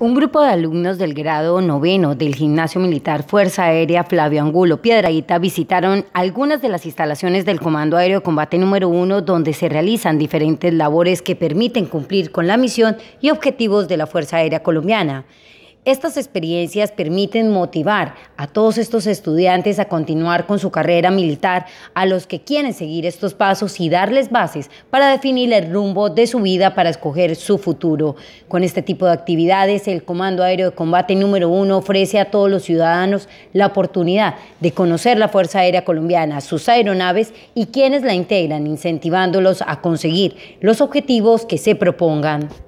Un grupo de alumnos del grado noveno del Gimnasio Militar Fuerza Aérea Flavio Angulo Piedraíta visitaron algunas de las instalaciones del Comando Aéreo Combate Número 1 donde se realizan diferentes labores que permiten cumplir con la misión y objetivos de la Fuerza Aérea Colombiana. Estas experiencias permiten motivar a todos estos estudiantes a continuar con su carrera militar, a los que quieren seguir estos pasos y darles bases para definir el rumbo de su vida para escoger su futuro. Con este tipo de actividades, el Comando Aéreo de Combate número 1 ofrece a todos los ciudadanos la oportunidad de conocer la Fuerza Aérea Colombiana, sus aeronaves y quienes la integran, incentivándolos a conseguir los objetivos que se propongan.